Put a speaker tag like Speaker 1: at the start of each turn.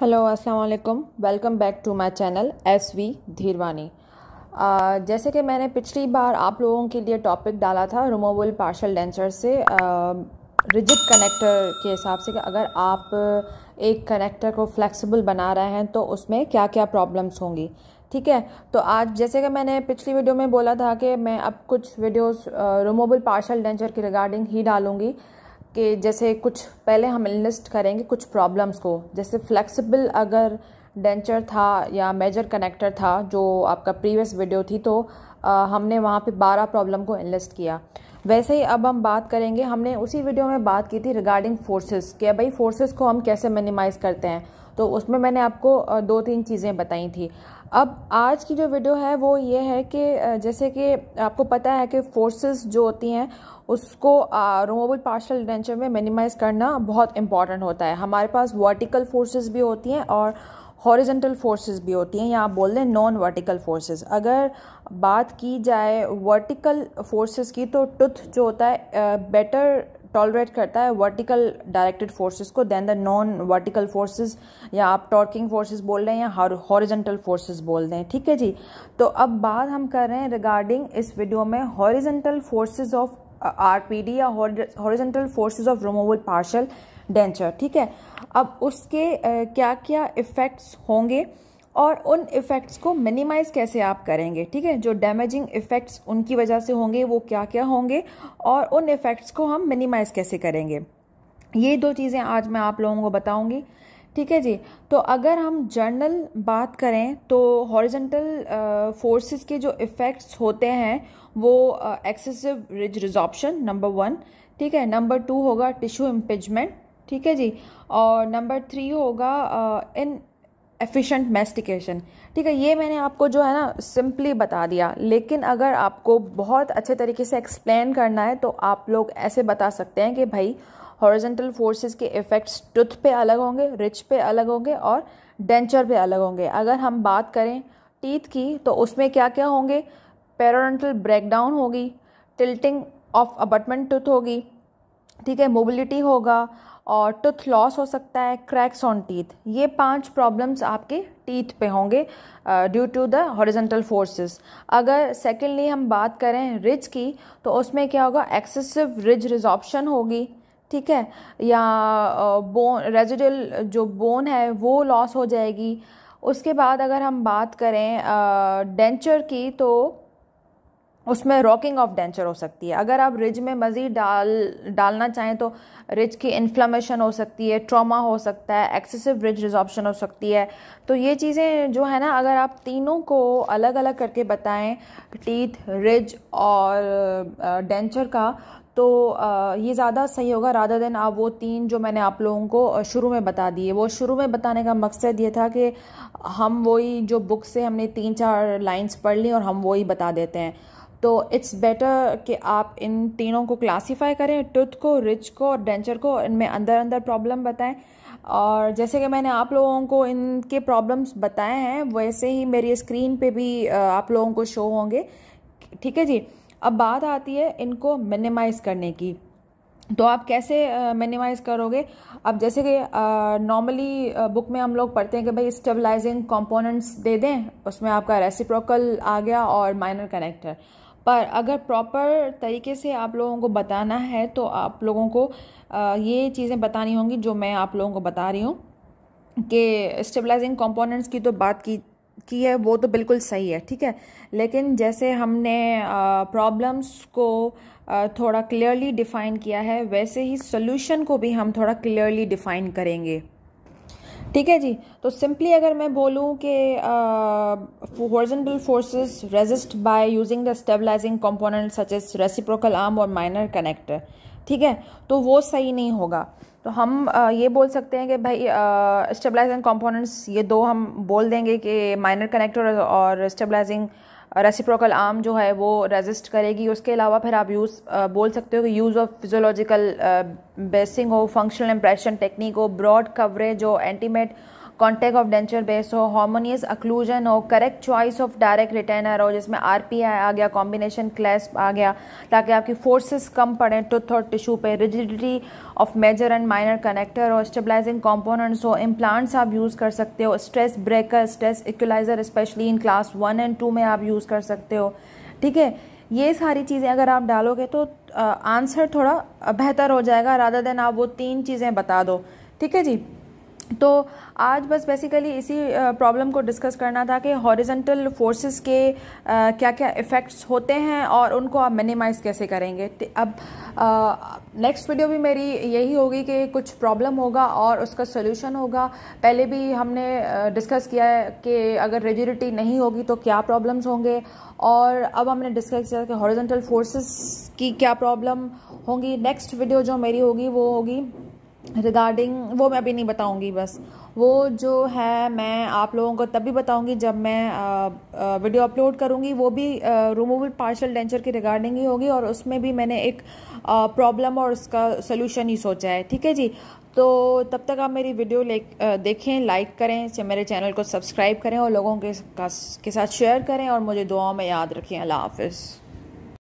Speaker 1: hello अस्सलाम वालेकुम welcome back to my channel S V Dhirwani जैसे कि मैंने पिछली बार आप लोगों के लिए टॉपिक डाला था रिमूवेबल पार्शल डेंचर से रिजिड कनेक्टर के हिसाब से कि अगर आप एक कनेक्टर को फ्लेक्सिबल बना रहे हैं तो उसमें क्या क्या प्रॉब्लम्स होंगी ठीक है तो आज जैसे कि मैंने पिछली वीडियो में बोला था कि मैं अब कुछ वीडियोस रिमूवेबल पार्शल डेंचर की रिगार्डिंग ही डालूँगी कि जैसे कुछ पहले हम लिस्ट करेंगे कुछ प्रॉब्लम्स को जैसे फ्लेक्सिबल अगर डेंचर था या मेजर कनेक्टर था जो आपका प्रीवियस वीडियो थी तो आ, हमने वहाँ पे 12 प्रॉब्लम को इनलिस्ट किया वैसे ही अब हम बात करेंगे हमने उसी वीडियो में बात की थी रिगार्डिंग फोर्सेस कि भाई फोर्सेस को हम कैसे मिनिमाइज़ करते हैं तो उसमें मैंने आपको दो तीन चीज़ें बताई थी अब आज की जो वीडियो है वो ये है कि जैसे कि आपको पता है कि फोर्सेस जो होती हैं उसको रोमोबल पार्शल डेंचर में मिनिमाइज़ करना बहुत इंपॉर्टेंट होता है हमारे पास वर्टिकल फोर्सेस भी होती हैं और हॉरिजेंटल फोर्सेस भी होती हैं या आप बोल दें नॉन वर्टिकल फोर्सेस अगर बात की जाए वर्टिकल फोर्सेस की तो टुथ जो होता है बेटर टॉलरेट करता है वर्टिकल डायरेक्टेड फोर्सेस को than the non vertical forces या आप टॉर्किंग फोर्सेस बोल रहे हैं या हॉरिजेंटल फोर्सेस बोल रहे हैं ठीक है जी तो अब बात हम कर रहे हैं रिगार्डिंग इस वीडियो में हॉरिजेंटल फोर्सेस ऑफ आरपीडी या horizontal forces of removal partial denture ठीक है अब उसके क्या क्या इफ़ेक्ट्स होंगे और उन इफ़ेक्ट्स को मिनिमाइज़ कैसे आप करेंगे ठीक है जो डैमेजिंग इफ़ेक्ट्स उनकी वजह से होंगे वो क्या क्या होंगे और उन इफ़ेक्ट्स को हम मिनिमाइज़ कैसे करेंगे ये दो चीज़ें आज मैं आप लोगों को बताऊंगी ठीक है जी तो अगर हम जर्नल बात करें तो हॉरिजेंटल फोर्सेस के जो इफ़ेक्ट्स होते हैं वो excessive ridge resorption number one ठीक है नंबर टू होगा टिश्यू इम्पिजमेंट ठीक है जी और नंबर थ्री होगा इन एफिशिएंट मेस्टिकेशन ठीक है ये मैंने आपको जो है ना सिंपली बता दिया लेकिन अगर आपको बहुत अच्छे तरीके से एक्सप्लेन करना है तो आप लोग ऐसे बता सकते हैं कि भाई हॉरिजेंटल फोर्सेस के इफ़ेक्ट्स टूथ पे अलग होंगे रिच पे अलग होंगे और डेंचर पे अलग होंगे अगर हम बात करें टीथ की तो उसमें क्या क्या होंगे पेरोडेंटल ब्रेकडाउन होगी टिल्टिंग ऑफ अबटमेंट टूथ होगी ठीक है मोबिलिटी होगा और टूथ लॉस हो सकता है क्रैक्स ऑन टीथ ये पांच प्रॉब्लम्स आपके टीथ पे होंगे due to the horizontal forces अगर सेकेंडली हम बात करें रिज की तो उसमें क्या होगा एक्सेसिव रिज रिजॉप्शन होगी ठीक है या बोन रेजिडल जो बोन है वो लॉस हो जाएगी उसके बाद अगर हम बात करें डेंचर की तो उसमें रॉकिंग ऑफ डेंचर हो सकती है अगर आप रिज में मज़ीद डाल डालना चाहें तो रिज की इन्फ्लामेशन हो सकती है ट्रॉमा हो सकता है एक्सेसिव रिज रिजॉप्शन हो सकती है तो ये चीज़ें जो है ना अगर आप तीनों को अलग अलग करके बताएं टीथ रिज और डेंचर का तो ये ज़्यादा सही होगा राधा दिन आप वो तीन जो मैंने आप लोगों को शुरू में बता दिए वो शुरू में बताने का मकसद ये था कि हम वही जो बुक से हमने तीन चार लाइंस पढ़ ली और हम वही बता देते हैं तो इट्स बेटर कि आप इन तीनों को क्लासीफाई करें टूथ को रिच को और डेंचर को इनमें अंदर अंदर प्रॉब्लम बताएं और जैसे कि मैंने आप लोगों को इनके प्रॉब्लम्स बताए हैं वैसे ही मेरी स्क्रीन पे भी आप लोगों को शो होंगे ठीक है जी अब बात आती है इनको मिनिमाइज़ करने की तो आप कैसे मिनिमाइज़ करोगे अब जैसे कि नॉर्मली बुक में हम लोग पढ़ते हैं कि भाई स्टेबलाइजिंग कंपोनेंट्स दे दें उसमें आपका रेसिप्रोकल आ गया और माइनर कनेक्टर पर अगर प्रॉपर तरीके से आप लोगों को बताना है तो आप लोगों को ये चीज़ें बतानी होंगी जो मैं आप लोगों को बता रही हूँ कि स्टेबलाइजिंग कंपोनेंट्स की तो बात की की है वो तो बिल्कुल सही है ठीक है लेकिन जैसे हमने प्रॉब्लम्स को आ, थोड़ा क्लियरली डिफ़ाइन किया है वैसे ही सोल्यूशन को भी हम थोड़ा क्लियरली डिफ़ाइन करेंगे ठीक है जी तो सिंपली अगर मैं बोलूँ कि horizontal forces resist by using the stabilising component such as reciprocal arm और माइनर कनेक्टर ठीक है तो वो सही नहीं होगा तो हम आ, ये बोल सकते हैं कि भाई स्टेबलाइजिंग कंपोनेंट्स ये दो हम बोल देंगे कि माइनर कनेक्टर और स्टेबलाइजिंग रेसिप्रोकल आर्म जो है वो रेजिस्ट करेगी उसके अलावा फिर आप यूज़ बोल सकते हो कि यूज़ ऑफ फिजोलॉजिकल बेसिंग हो फंक्शनल इम्प्रेशन टेक्निक हो ब्रॉड कवरेज हो intimate contact of denture base हो हार्मोनियस अक्लूजन हो correct choice of direct retainer हो जिसमें आर आ गया कॉम्बिनेशन क्लैस आ गया ताकि आपकी फोर्सेस कम पड़ें टूथ और टिश्यू पे rigidity of major and minor connector हो स्टेबलाइजिंग कॉम्पोनेंट्स हो इम्प्लांट्स आप यूज़ कर सकते हो stress breaker stress equaliser especially in class one and two में आप यूज़ कर सकते हो ठीक है ये सारी चीज़ें अगर आप डालोगे तो आंसर थोड़ा बेहतर हो जाएगा राधा देन आप वो तीन चीज़ें बता दो ठीक है जी तो आज बस बेसिकली इसी प्रॉब्लम को डिस्कस करना था कि हॉरिजेंटल फोर्सेस के क्या क्या इफ़ेक्ट्स होते हैं और उनको आप मिनिमाइज़ कैसे करेंगे अब नेक्स्ट वीडियो भी मेरी यही होगी कि कुछ प्रॉब्लम होगा और उसका सोल्यूशन होगा पहले भी हमने डिस्कस किया है कि अगर रेजिडिटी नहीं होगी तो क्या प्रॉब्लम्स होंगे और अब हमने डिस्कस किया कि हॉरिजेंटल फोर्सेस की क्या प्रॉब्लम होंगी नेक्स्ट वीडियो जो मेरी होगी वो होगी रिगार्डिंग वो मैं अभी नहीं बताऊंगी बस वो जो है मैं आप लोगों को तब भी बताऊंगी जब मैं आ, आ, वीडियो अपलोड करूंगी वो भी रिमूवल पार्शल डेंचर की रिगार्डिंग ही होगी और उसमें भी मैंने एक प्रॉब्लम और उसका सोल्यूशन ही सोचा है ठीक है जी तो तब तक आप मेरी वीडियो देखें लाइक करें मेरे चैनल को सब्सक्राइब करें और लोगों के, के साथ शेयर करें और मुझे दुआओं में याद रखें अल्लाह हाफिज़